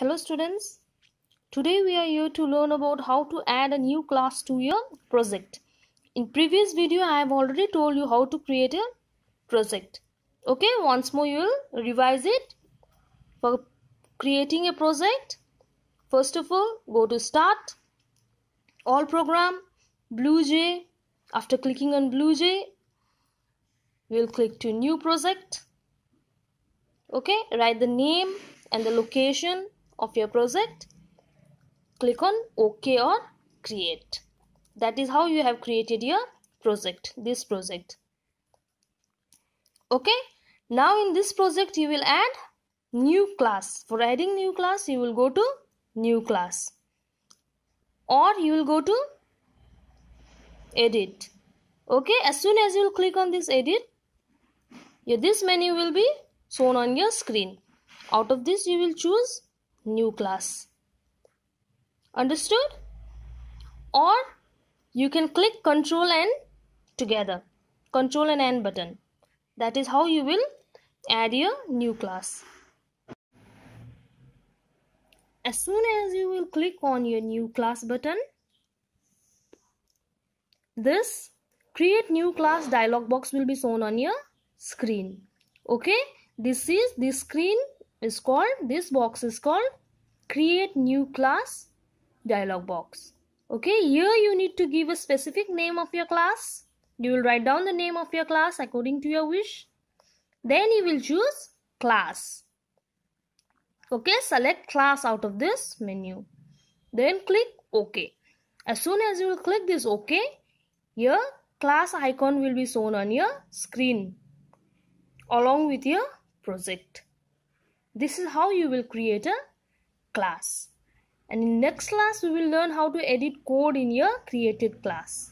Hello students, today we are here to learn about how to add a new class to your project. In previous video I have already told you how to create a project. Okay, once more you will revise it. For creating a project, first of all go to start, all program, BlueJ. After clicking on BlueJ, we will click to new project. Okay, write the name and the location of your project click on ok or create that is how you have created your project this project okay now in this project you will add new class for adding new class you will go to new class or you will go to edit okay as soon as you will click on this edit yeah, this menu will be shown on your screen out of this you will choose new class. Understood? Or you can click Control N together. Control and N button. That is how you will add your new class. As soon as you will click on your new class button, this create new class dialog box will be shown on your screen. Okay, this is the screen is called this box is called create new class dialog box okay here you need to give a specific name of your class you will write down the name of your class according to your wish then you will choose class okay select class out of this menu then click ok as soon as you will click this ok your class icon will be shown on your screen along with your project this is how you will create a class. And in next class, we will learn how to edit code in your created class.